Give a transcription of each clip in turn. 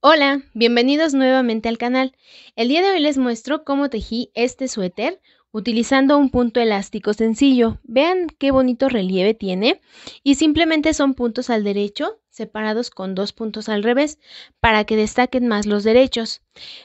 Hola, bienvenidos nuevamente al canal. El día de hoy les muestro cómo tejí este suéter utilizando un punto elástico sencillo. Vean qué bonito relieve tiene y simplemente son puntos al derecho separados con dos puntos al revés para que destaquen más los derechos.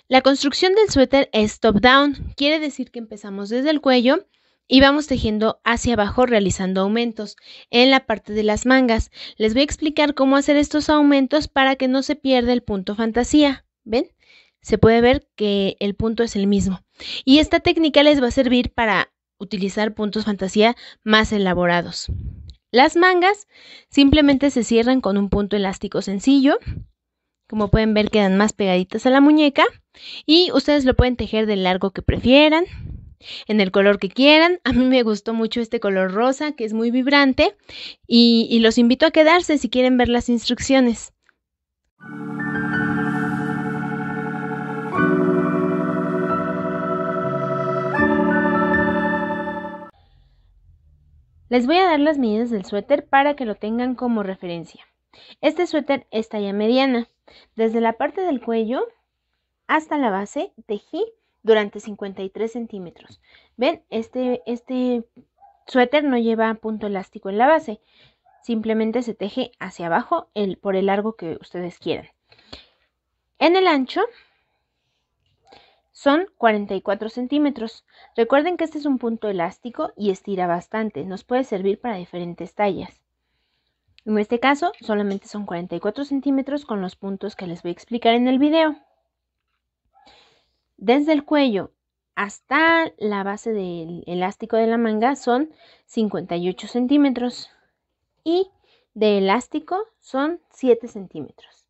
La construcción del suéter es top-down, quiere decir que empezamos desde el cuello y vamos tejiendo hacia abajo realizando aumentos en la parte de las mangas. Les voy a explicar cómo hacer estos aumentos para que no se pierda el punto fantasía. ¿Ven? Se puede ver que el punto es el mismo. Y esta técnica les va a servir para utilizar puntos fantasía más elaborados. Las mangas simplemente se cierran con un punto elástico sencillo. Como pueden ver quedan más pegaditas a la muñeca y ustedes lo pueden tejer del largo que prefieran, en el color que quieran. A mí me gustó mucho este color rosa, que es muy vibrante, y, los invito a quedarse si quieren ver las instrucciones. Les voy a dar las medidas del suéter para que lo tengan como referencia. Este suéter es talla mediana. Desde la parte del cuello hasta la base tejí durante 53 centímetros. ¿Ven? Este, este suéter no lleva punto elástico en la base. Simplemente se teje hacia abajo el, por el largo que ustedes quieran. En el ancho son 44 centímetros. Recuerden que este es un punto elástico y estira bastante. Nos puede servir para diferentes tallas. En este caso solamente son 44 centímetros con los puntos que les voy a explicar en el video. Desde el cuello hasta la base del elástico de la manga son 58 centímetros y de elástico son 7 centímetros.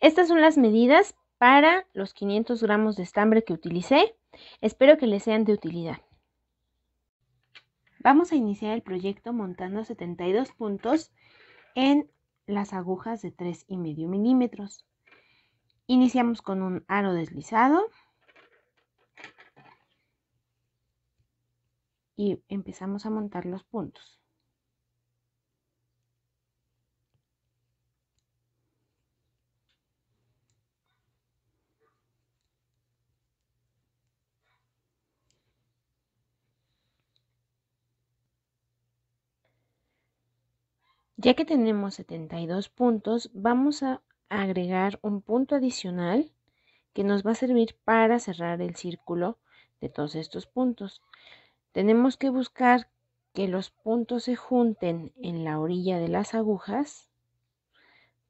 Estas son las medidas para los 500 gramos de estambre que utilicé. Espero que les sean de utilidad. Vamos a iniciar el proyecto montando 72 puntos en las agujas de 3,5 milímetros. Iniciamos con un aro deslizado. Y empezamos a montar los puntos. Ya que tenemos 72 puntos, vamos a agregar un punto adicional que nos va a servir para cerrar el círculo de todos estos puntos. Tenemos que buscar que los puntos se junten en la orilla de las agujas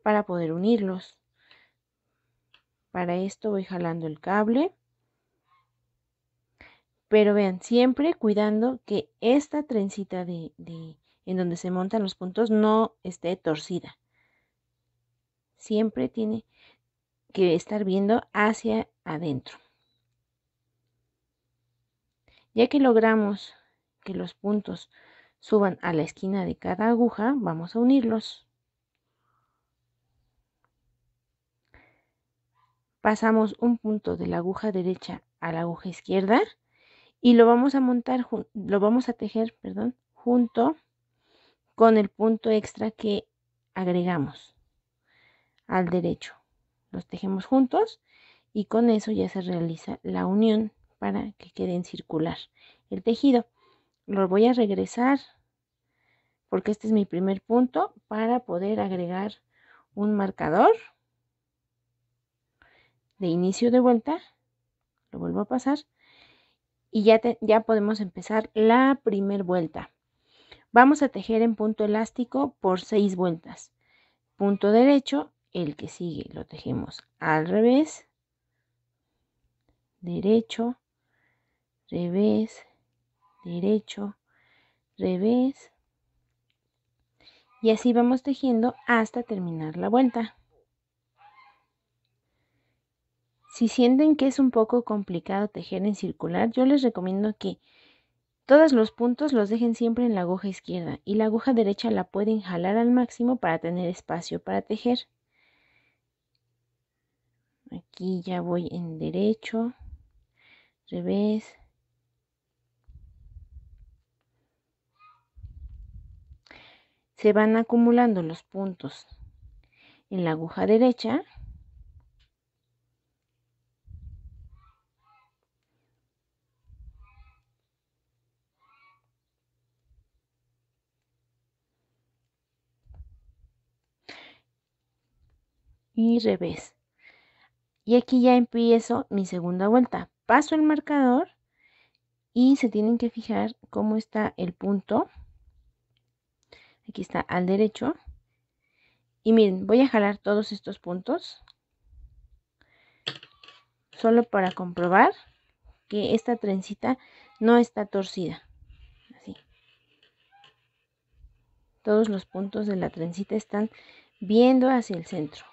para poder unirlos. Para esto voy jalando el cable. Pero vean, siempre cuidando que esta trencita de, de en donde se montan los puntos no esté torcida siempre tiene que estar viendo hacia adentro. Ya que logramos que los puntos suban a la esquina de cada aguja, vamos a unirlos. Pasamos un punto de la aguja derecha a la aguja izquierda y lo vamos a montar, lo vamos a tejer, perdón, junto con el punto extra que agregamos al derecho. Los tejemos juntos y con eso ya se realiza la unión para que quede en circular el tejido. Lo voy a regresar porque este es mi primer punto para poder agregar un marcador de inicio de vuelta. Lo vuelvo a pasar y ya, ya podemos empezar la primer vuelta. Vamos a tejer en punto elástico por seis vueltas. Punto derecho el que sigue lo tejemos al revés, derecho, revés, derecho, revés. Y así vamos tejiendo hasta terminar la vuelta. Si sienten que es un poco complicado tejer en circular, yo les recomiendo que todos los puntos los dejen siempre en la aguja izquierda y la aguja derecha la pueden jalar al máximo para tener espacio para tejer aquí ya voy en derecho revés se van acumulando los puntos en la aguja derecha y revés y aquí ya empiezo mi segunda vuelta. Paso el marcador y se tienen que fijar cómo está el punto. Aquí está al derecho. Y miren, voy a jalar todos estos puntos. Solo para comprobar que esta trencita no está torcida. Así. Todos los puntos de la trencita están viendo hacia el centro.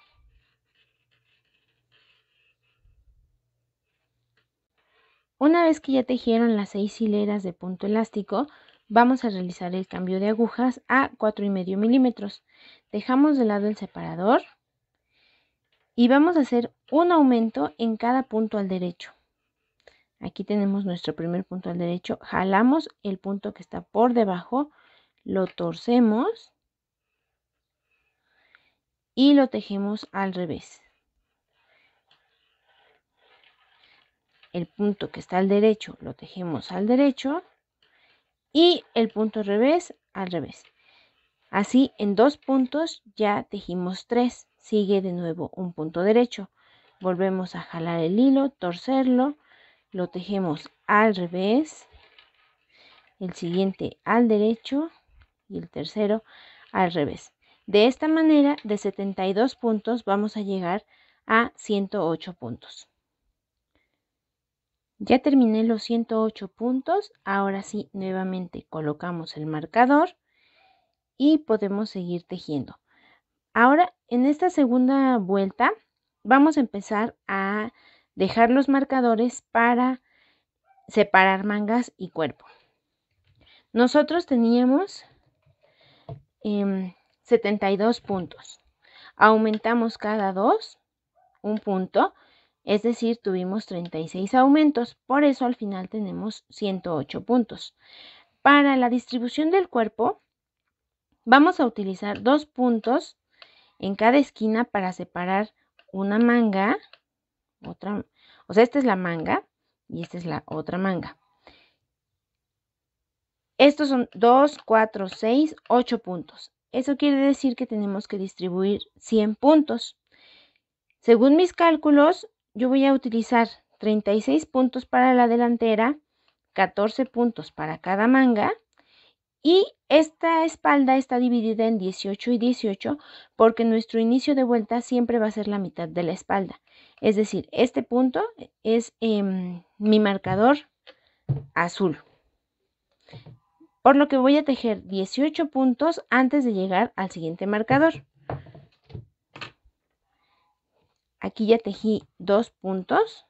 que ya tejieron las seis hileras de punto elástico, vamos a realizar el cambio de agujas a y medio milímetros. Dejamos de lado el separador y vamos a hacer un aumento en cada punto al derecho. Aquí tenemos nuestro primer punto al derecho, jalamos el punto que está por debajo, lo torcemos y lo tejemos al revés. el punto que está al derecho lo tejemos al derecho y el punto revés al revés. Así en dos puntos ya tejimos tres. Sigue de nuevo un punto derecho. Volvemos a jalar el hilo, torcerlo, lo tejemos al revés, el siguiente al derecho y el tercero al revés. De esta manera, de 72 puntos vamos a llegar a 108 puntos. Ya terminé los 108 puntos, ahora sí, nuevamente colocamos el marcador y podemos seguir tejiendo. Ahora, en esta segunda vuelta, vamos a empezar a dejar los marcadores para separar mangas y cuerpo. Nosotros teníamos 72 em, puntos. Aumentamos cada dos un punto es decir, tuvimos 36 aumentos, por eso al final tenemos 108 puntos. Para la distribución del cuerpo, vamos a utilizar dos puntos en cada esquina para separar una manga, otra, o sea, esta es la manga y esta es la otra manga. Estos son 2, 4, 6, 8 puntos. Eso quiere decir que tenemos que distribuir 100 puntos. Según mis cálculos, yo voy a utilizar 36 puntos para la delantera, 14 puntos para cada manga y esta espalda está dividida en 18 y 18 porque nuestro inicio de vuelta siempre va a ser la mitad de la espalda. Es decir, este punto es em, mi marcador azul. Por lo que voy a tejer 18 puntos antes de llegar al siguiente marcador. aquí ya tejí dos puntos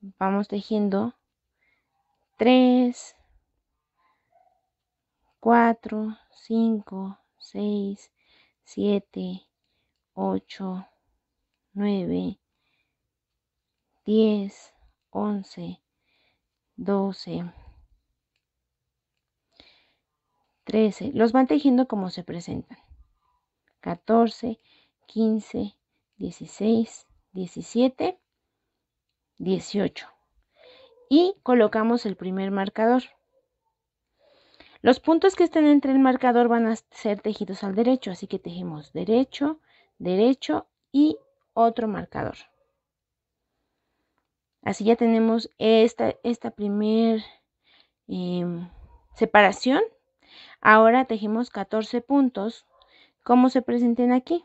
vamos tejiendo 3 4 5 6 7 8 9 10 11 12 13 los van tejiendo como se presentan 14 15 16, 17, 18. Y colocamos el primer marcador. Los puntos que estén entre el marcador van a ser tejidos al derecho, así que tejemos derecho, derecho y otro marcador. Así ya tenemos esta, esta primer em, separación. Ahora tejemos 14 puntos como se presenten aquí.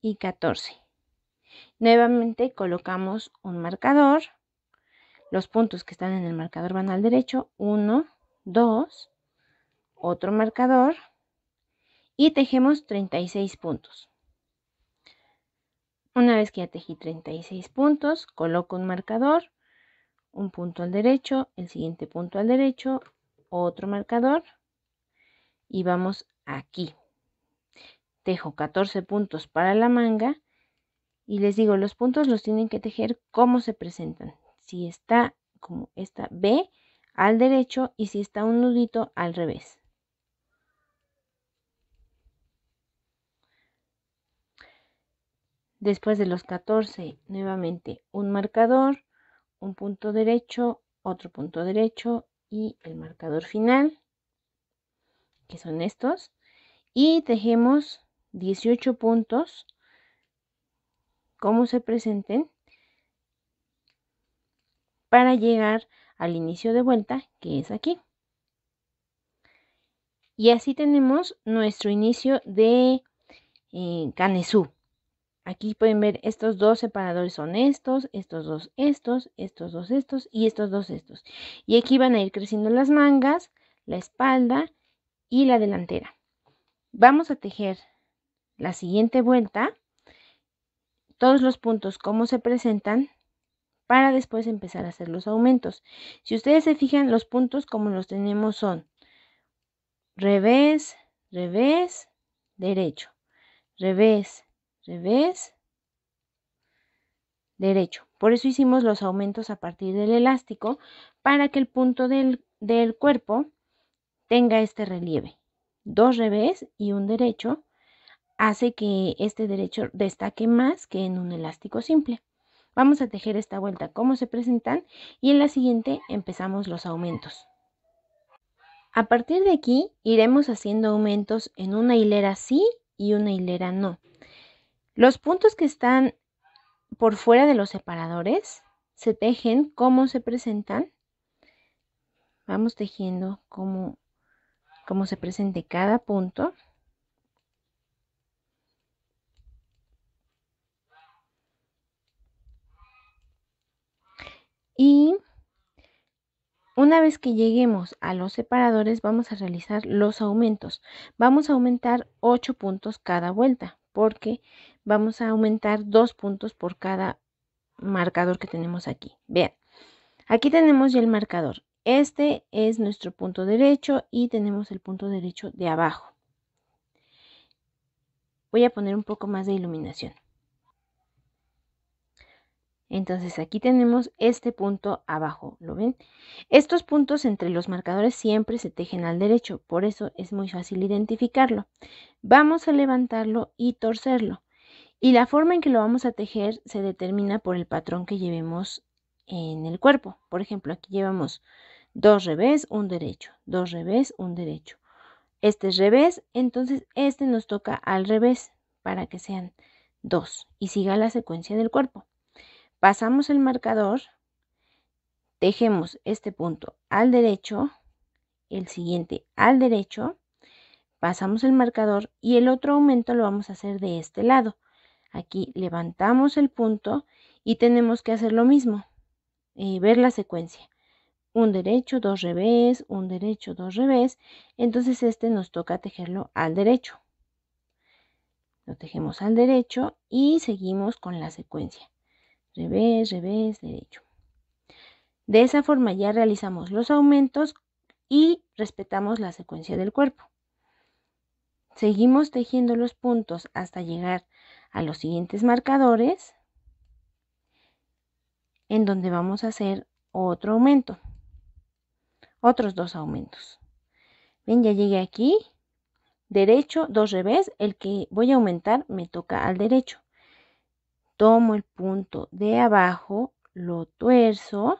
y 14. Nuevamente colocamos un marcador. Los puntos que están en el marcador van al derecho. 1, 2, otro marcador y tejemos 36 puntos. Una vez que ya tejí 36 puntos, coloco un marcador, un punto al derecho, el siguiente punto al derecho, otro marcador y vamos aquí tejo 14 puntos para la manga y les digo, los puntos los tienen que tejer como se presentan. Si está como esta B al derecho y si está un nudito al revés. Después de los 14, nuevamente un marcador, un punto derecho, otro punto derecho y el marcador final, que son estos. Y tejemos 18 puntos, cómo se presenten, para llegar al inicio de vuelta, que es aquí. Y así tenemos nuestro inicio de canesú eh, Aquí pueden ver estos dos separadores son estos, estos dos estos, estos dos estos y estos dos estos. Y aquí van a ir creciendo las mangas, la espalda y la delantera. Vamos a tejer la siguiente vuelta todos los puntos como se presentan para después empezar a hacer los aumentos. Si ustedes se fijan, los puntos como los tenemos son revés, revés, derecho, revés, revés, derecho. Por eso hicimos los aumentos a partir del elástico para que el punto del, del cuerpo tenga este relieve. Dos revés y un derecho hace que este derecho destaque más que en un elástico simple. Vamos a tejer esta vuelta como se presentan y en la siguiente empezamos los aumentos. A partir de aquí iremos haciendo aumentos en una hilera sí y una hilera no. Los puntos que están por fuera de los separadores se tejen como se presentan. Vamos tejiendo como, se presente cada punto. Y una vez que lleguemos a los separadores vamos a realizar los aumentos. Vamos a aumentar 8 puntos cada vuelta porque vamos a aumentar 2 puntos por cada marcador que tenemos aquí. Vean, aquí tenemos ya el marcador. Este es nuestro punto derecho y tenemos el punto derecho de abajo. Voy a poner un poco más de iluminación. Entonces aquí tenemos este punto abajo, ¿lo ven? Estos puntos entre los marcadores siempre se tejen al derecho, por eso es muy fácil identificarlo. Vamos a levantarlo y torcerlo. Y la forma en que lo vamos a tejer se determina por el patrón que llevemos en el cuerpo. Por ejemplo, aquí llevamos dos revés, un derecho, dos revés, un derecho. Este es revés, entonces este nos toca al revés para que sean dos y siga la secuencia del cuerpo pasamos el marcador, tejemos este punto al derecho, el siguiente al derecho, pasamos el marcador y el otro aumento lo vamos a hacer de este lado. Aquí levantamos el punto y tenemos que hacer lo mismo, eh, ver la secuencia. Un derecho, dos revés, un derecho, dos revés. Entonces este nos toca tejerlo al derecho. Lo tejemos al derecho y seguimos con la secuencia revés, revés, derecho. De esa forma ya realizamos los aumentos y respetamos la secuencia del cuerpo. Seguimos tejiendo los puntos hasta llegar a los siguientes marcadores en donde vamos a hacer otro aumento, otros dos aumentos. Bien, ya llegué aquí, derecho, dos revés, el que voy a aumentar me toca al derecho tomo el punto de abajo, lo tuerzo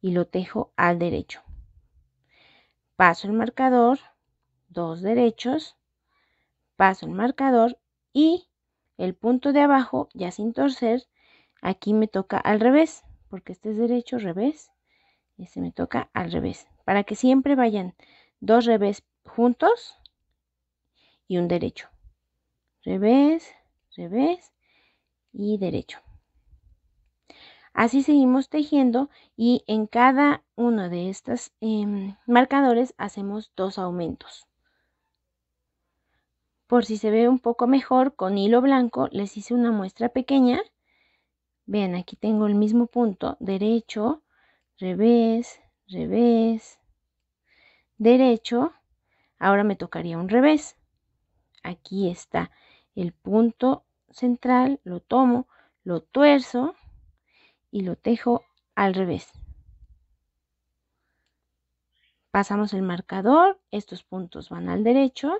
y lo tejo al derecho. Paso el marcador, dos derechos, paso el marcador y el punto de abajo, ya sin torcer, aquí me toca al revés, porque este es derecho, revés, este me toca al revés, para que siempre vayan dos revés juntos y un derecho. Revés, revés y derecho. Así seguimos tejiendo y en cada uno de estos em, marcadores hacemos dos aumentos. Por si se ve un poco mejor con hilo blanco, les hice una muestra pequeña. Vean, aquí tengo el mismo punto, derecho, revés, revés, derecho. Ahora me tocaría un revés. Aquí está el punto central, lo tomo, lo tuerzo y lo tejo al revés. Pasamos el marcador, estos puntos van al derecho,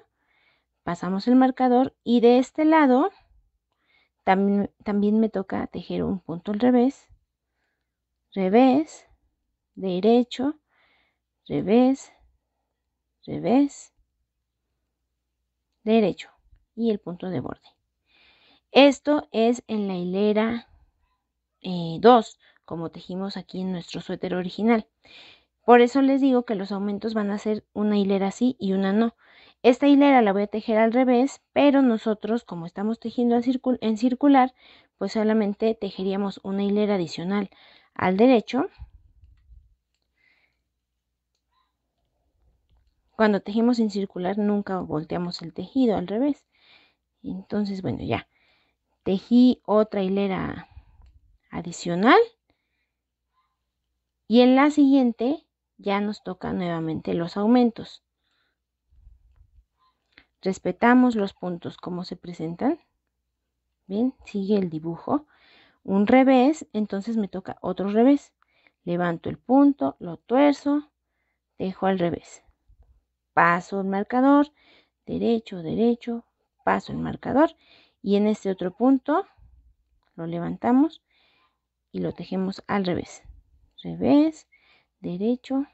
pasamos el marcador y de este lado también, también me toca tejer un punto al revés, revés, derecho, revés, revés, derecho y el punto de borde. Esto es en la hilera 2, eh, como tejimos aquí en nuestro suéter original. Por eso les digo que los aumentos van a ser una hilera sí y una no. Esta hilera la voy a tejer al revés, pero nosotros como estamos tejiendo en circular, pues solamente tejeríamos una hilera adicional al derecho. Cuando tejemos en circular nunca volteamos el tejido al revés. Entonces, bueno, ya tejí otra hilera adicional y en la siguiente ya nos toca nuevamente los aumentos. Respetamos los puntos como se presentan. Bien, sigue el dibujo. Un revés, entonces me toca otro revés. Levanto el punto, lo tuerzo, dejo al revés. Paso el marcador, derecho, derecho, paso el marcador y en este otro punto lo levantamos y lo tejemos al revés revés derecho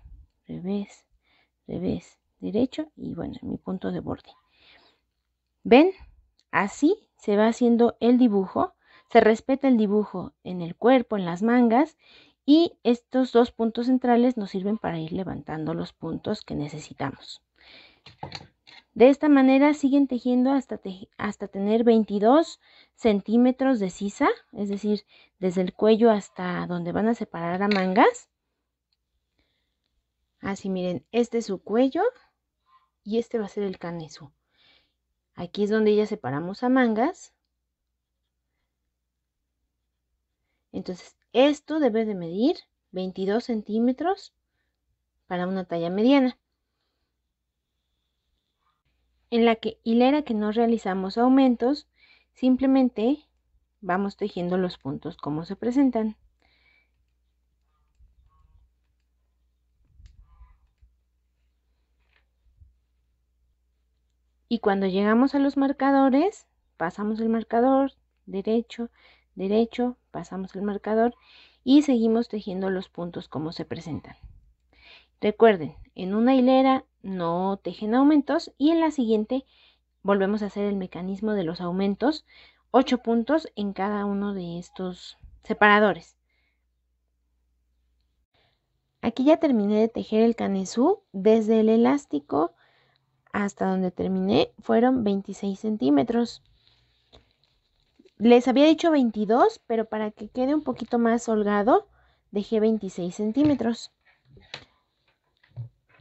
revés revés derecho y bueno mi punto de borde ven así se va haciendo el dibujo se respeta el dibujo en el cuerpo en las mangas y estos dos puntos centrales nos sirven para ir levantando los puntos que necesitamos de esta manera siguen tejiendo hasta, hasta tener 22 centímetros de sisa, es decir, desde el cuello hasta donde van a separar a mangas. Así miren, este es su cuello y este va a ser el canesú. Aquí es donde ya separamos a mangas. Entonces, esto debe de medir 22 centímetros para una talla mediana en la que hilera que no realizamos aumentos, simplemente vamos tejiendo los puntos como se presentan. Y cuando llegamos a los marcadores, pasamos el marcador derecho, derecho, pasamos el marcador y seguimos tejiendo los puntos como se presentan. Recuerden, en una hilera no tejen aumentos y en la siguiente volvemos a hacer el mecanismo de los aumentos, 8 puntos en cada uno de estos separadores. Aquí ya terminé de tejer el canesú desde el elástico hasta donde terminé fueron 26 centímetros. Les había dicho 22, pero para que quede un poquito más holgado, dejé 26 centímetros.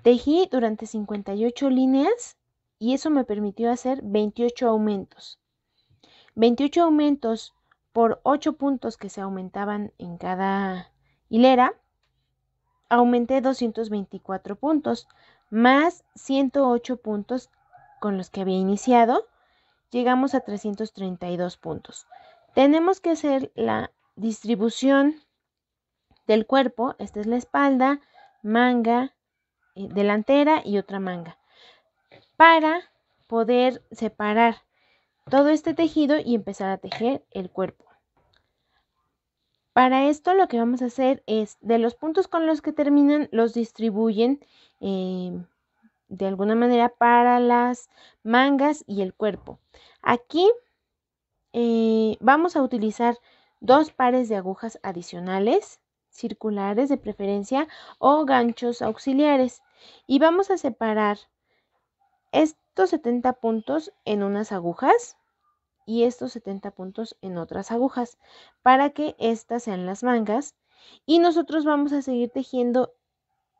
Tejí durante 58 líneas y eso me permitió hacer 28 aumentos. 28 aumentos por 8 puntos que se aumentaban en cada hilera, aumenté 224 puntos más 108 puntos con los que había iniciado, llegamos a 332 puntos. Tenemos que hacer la distribución del cuerpo, esta es la espalda, manga, delantera y otra manga para poder separar todo este tejido y empezar a tejer el cuerpo. Para esto lo que vamos a hacer es de los puntos con los que terminan los distribuyen em, de alguna manera para las mangas y el cuerpo. Aquí eh, vamos a utilizar dos pares de agujas adicionales circulares de preferencia o ganchos auxiliares y vamos a separar estos 70 puntos en unas agujas y estos 70 puntos en otras agujas para que estas sean las mangas. Y nosotros vamos a seguir tejiendo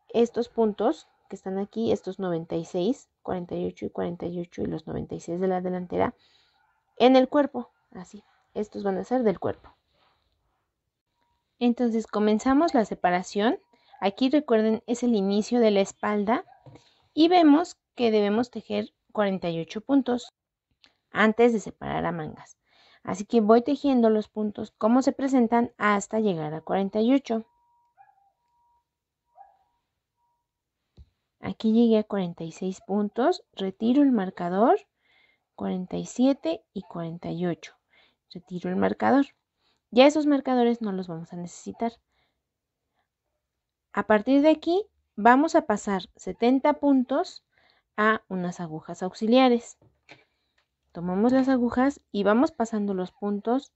estos puntos que están aquí, estos 96, 48 y 48 y los 96 de la delantera en el cuerpo. Así, estos van a ser del cuerpo. Entonces comenzamos la separación Aquí recuerden es el inicio de la espalda y vemos que debemos tejer 48 puntos antes de separar a mangas. Así que voy tejiendo los puntos como se presentan hasta llegar a 48. Aquí llegué a 46 puntos, retiro el marcador, 47 y 48. Retiro el marcador. Ya esos marcadores no los vamos a necesitar. A partir de aquí vamos a pasar 70 puntos a unas agujas auxiliares. Tomamos las agujas y vamos pasando los puntos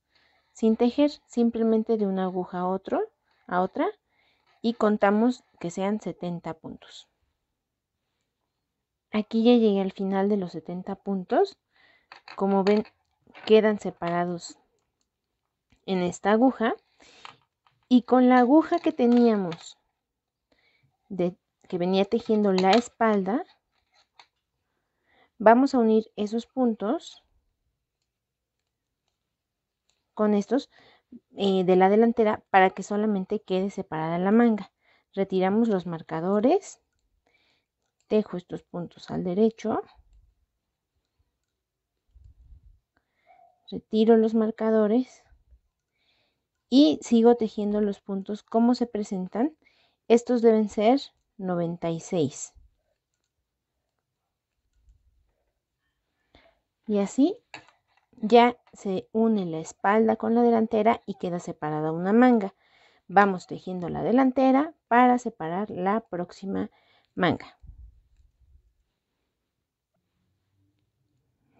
sin tejer, simplemente de una aguja a, otro, a otra y contamos que sean 70 puntos. Aquí ya llegué al final de los 70 puntos. Como ven, quedan separados en esta aguja. Y con la aguja que teníamos de, que venía tejiendo la espalda, vamos a unir esos puntos con estos eh, de la delantera para que solamente quede separada la manga. Retiramos los marcadores, tejo estos puntos al derecho, retiro los marcadores y sigo tejiendo los puntos como se presentan estos deben ser 96. Y así ya se une la espalda con la delantera y queda separada una manga. Vamos tejiendo la delantera para separar la próxima manga.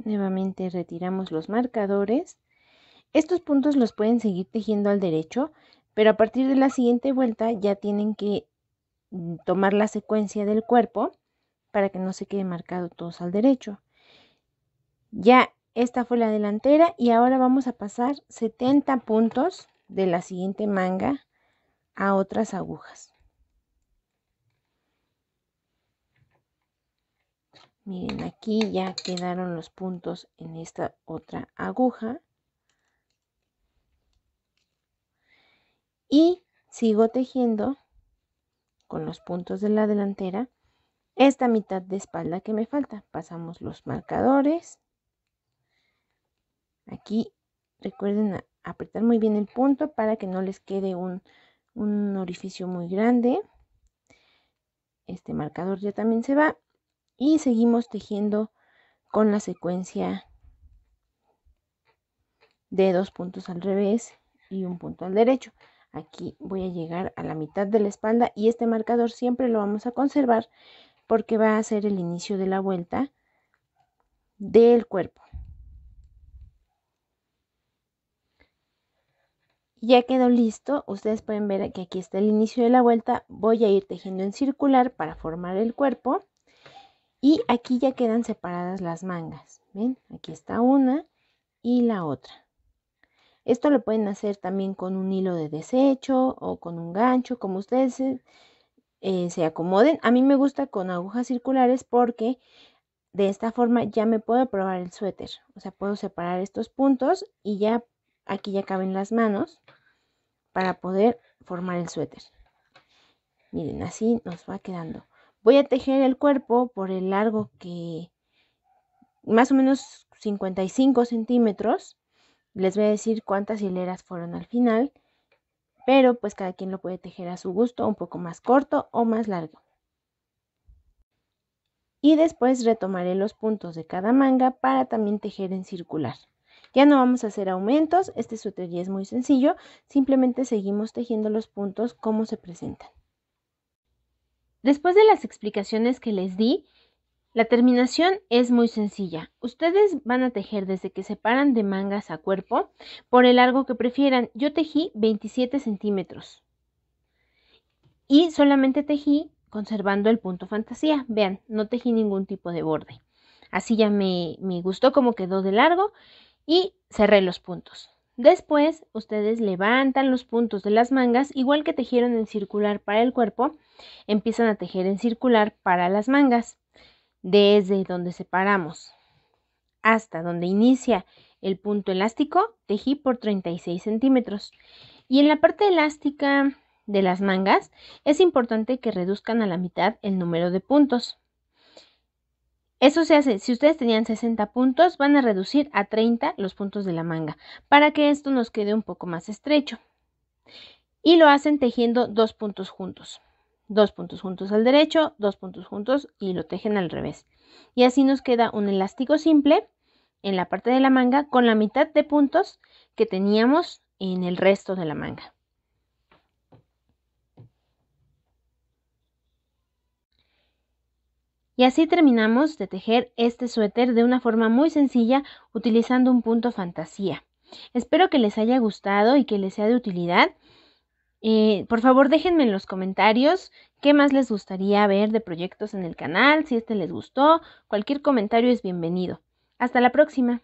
Nuevamente retiramos los marcadores. Estos puntos los pueden seguir tejiendo al derecho pero a partir de la siguiente vuelta ya tienen que mm, tomar la secuencia del cuerpo para que no se quede marcado todos al derecho. Ya esta fue la delantera y ahora vamos a pasar 70 puntos de la siguiente manga a otras agujas. Miren, aquí ya quedaron los puntos en esta otra aguja. y sigo tejiendo con los puntos de la delantera esta mitad de espalda que me falta. Pasamos los marcadores. Aquí recuerden apretar muy bien el punto para que no les quede un, un orificio muy grande. Este marcador ya también se va y seguimos tejiendo con la secuencia de dos puntos al revés y un punto al derecho. Aquí voy a llegar a la mitad de la espalda y este marcador siempre lo vamos a conservar porque va a ser el inicio de la vuelta del cuerpo. Ya quedó listo, ustedes pueden ver que aquí está el inicio de la vuelta, voy a ir tejiendo en circular para formar el cuerpo y aquí ya quedan separadas las mangas, ¿ven? Aquí está una y la otra. Esto lo pueden hacer también con un hilo de desecho o con un gancho, como ustedes eh, se acomoden. A mí me gusta con agujas circulares porque de esta forma ya me puedo probar el suéter. O sea, puedo separar estos puntos y ya aquí ya caben las manos para poder formar el suéter. Miren, así nos va quedando. Voy a tejer el cuerpo por el largo que más o menos 55 centímetros les voy a decir cuántas hileras fueron al final, pero pues cada quien lo puede tejer a su gusto, un poco más corto o más largo. Y después retomaré los puntos de cada manga para también tejer en circular. Ya no vamos a hacer aumentos, este sutería es muy sencillo, simplemente seguimos tejiendo los puntos como se presentan. Después de las explicaciones que les di, la terminación es muy sencilla. Ustedes van a tejer desde que se paran de mangas a cuerpo por el largo que prefieran. Yo tejí 27 centímetros y solamente tejí conservando el punto fantasía. Vean, no tejí ningún tipo de borde. Así ya me, me gustó cómo quedó de largo y cerré los puntos. Después, ustedes levantan los puntos de las mangas, igual que tejieron en circular para el cuerpo, empiezan a tejer en circular para las mangas desde donde separamos hasta donde inicia el punto elástico, tejí por 36 centímetros. Y en la parte elástica de las mangas, es importante que reduzcan a la mitad el número de puntos. Eso se hace, si ustedes tenían 60 puntos, van a reducir a 30 los puntos de la manga, para que esto nos quede un poco más estrecho. Y lo hacen tejiendo dos puntos juntos dos puntos juntos al derecho, dos puntos juntos y lo tejen al revés. Y así nos queda un elástico simple en la parte de la manga con la mitad de puntos que teníamos en el resto de la manga. Y así terminamos de tejer este suéter de una forma muy sencilla utilizando un punto fantasía. Espero que les haya gustado y que les sea de utilidad. Eh, por favor, déjenme en los comentarios qué más les gustaría ver de proyectos en el canal, si este les gustó, cualquier comentario es bienvenido. Hasta la próxima.